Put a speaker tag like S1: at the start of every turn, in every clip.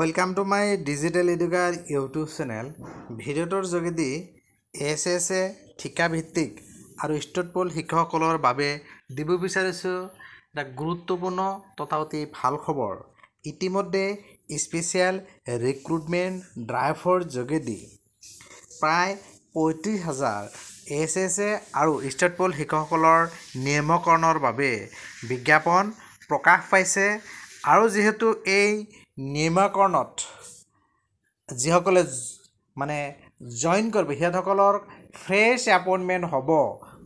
S1: welcome to my digital educare YouTube channel ভিডিঅ'টোৰ যোগেদি S S এ ঠিকাভিত্তিক আৰু ষ্টেটপল শিক্ষকসকলৰ বাবে দিব বিচাৰিছোঁ এটা গুৰুত্বপূৰ্ণ তথা অতি ভাল খবৰ ইতিমধ্যে স্পেচিয়েল ৰিক্ৰুটমেণ্ট ড্ৰাইভৰ যোগেদি প্ৰায় পঁয়ত্ৰিছ হাজাৰ এছ এছ এ আৰু ষ্টেটপল শিক্ষকসকলৰ নিয়মকৰণৰ বাবে বিজ্ঞাপন প্ৰকাশ পাইছে আৰু যিহেতু এই নিৰ্মাকৰণত যিসকলে মানে জইন কৰিব সিহঁতসকলৰ ফ্ৰেছ এপইণ্টমেণ্ট হ'ব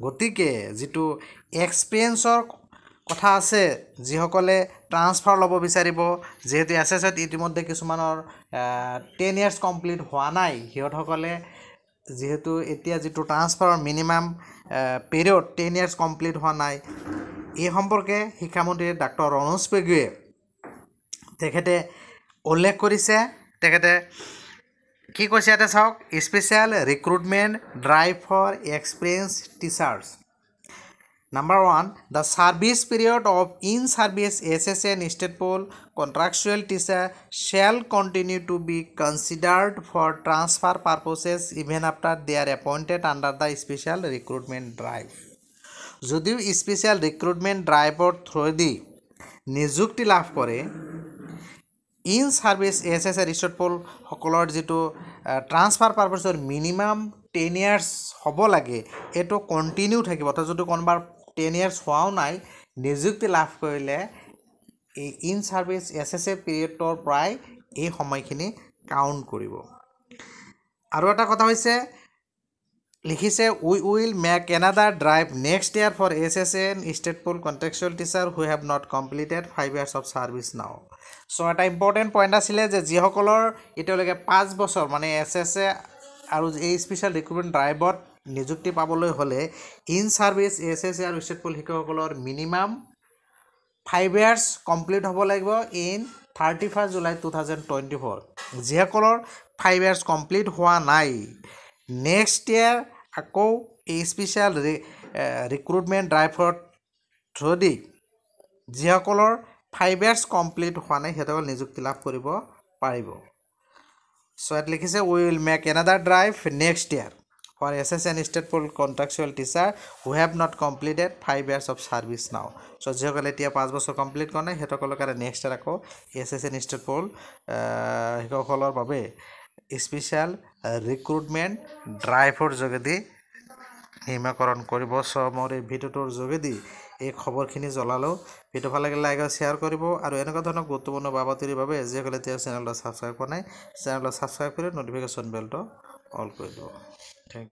S1: গতিকে যিটো এক্সপিৰিয়েঞ্চৰ কথা আছে যিসকলে ট্ৰান্সফাৰ ল'ব বিচাৰিব যিহেতু এছ এছ এত ইতিমধ্যে কিছুমানৰ টেন ইয়াৰ্ছ কমপ্লিট হোৱা নাই সিহঁতসকলে যিহেতু এতিয়া যিটো ট্ৰান্সফাৰৰ minimum period ten years complete হোৱা নাই এই সম্পৰ্কে শিক্ষামন্ত্ৰী ডাক্তৰ অনুজ পেগুৱে তেখেতে উল্লেখ কৰিছে তেখেতে কি কৈছে ইয়াতে চাওক special recruitment drive for experience teachers number one the service period of in service S S N state pool contractual teacher shall continue to be considered for transfer purposes even after they are appointed under the special recruitment drive যদিও special recruitment ড্ৰাইভৰ থ্ৰুৱেদি নিযুক্তি লাভ কৰে in service A S S A ৰিচৰ্টফলসকলৰ যিটো transfer পাৰ্পাছৰ minimum ten years হ'ব লাগে এইটো কণ্টিনিউ থাকিব অৰ্থাৎ যদি কোনোবা টেন ইয়াৰ্ছ হোৱাও নাই নিযুক্তি লাভ কৰিলে এই in service S S A পিৰিয়ডৰ পৰাই এই সময়খিনি কাউণ্ট কৰিব আৰু এটা কথা হৈছে লিখিছে উই উইল মেক কেনাডা drive next year for S S N state pool contractual teacher who have not completed five years of service now so' এটা ইম্পৰ্টেণ্ট পইণ্ট আছিলে যে যিসকলৰ এতিয়ালৈকে পাঁচ বছৰ মানে এছ এছ এ আৰু এই স্পেচিয়েল ৰিক্ৰুইটমেণ্ট ড্ৰাইভত নিযুক্তি পাবলৈ হ'লে in service S S A আৰু ষ্টেট ফুল শিক্ষকসকলৰ মিনিমাম ফাইভ ইয়াৰ্ছ কমপ্লিট হ'ব লাগিব in thirty first July two thousand twenty four যিসকলৰ ফাইভ ইয়াৰ্ছ কমপ্লিট হোৱা নাই নেক্সট ইয়াৰ আকৌ এই স্পেচিয়েল ৰিক্ৰুটমেণ্ট ড্ৰাইভৰ থ্ৰুদি যিসকলৰ ফাইভ ইয়াৰ্ছ কমপ্লিট হোৱা নাই সিহঁতক নিযুক্তি লাভ কৰিব পাৰিব চ' ইয়াত লিখিছে we will make another drive next year for S S N state pool contractual teacher who have not completed five years of service now so' যিসকলে এতিয়া পাঁচ বছৰ কমপ্লিট কৰা নাই সিহঁতসকলৰ কাৰণে নেক্সট ইয়াৰ আকৌ S S N state pool শিশুসকলৰ বাবে স্পেচিয়েল ৰিক্ৰুটমেণ্ট ড্ৰাইভৰ যোগেদি নিৰ্মাকৰণ কৰিব চ' মোৰ এই ভিডিঅ'টোৰ যোগেদি এই খবৰখিনি জ্বলালোঁ ভিডিঅ' ভাল লাগিলে লাইক আৰু শ্বেয়াৰ কৰিব আৰু এনেকুৱা ধৰণৰ গুৰুত্বপূৰ্ণ বাবতিৰ বাবে যিসকলে এতিয়া চেনেলটো ছাবস্ক্ৰাইব কৰা নাই চেনেলটো ছাবস্ক্ৰাইব কৰি ন'টিফিকেশ্যন বেলটো অল কৰি দিব থেংক ইউ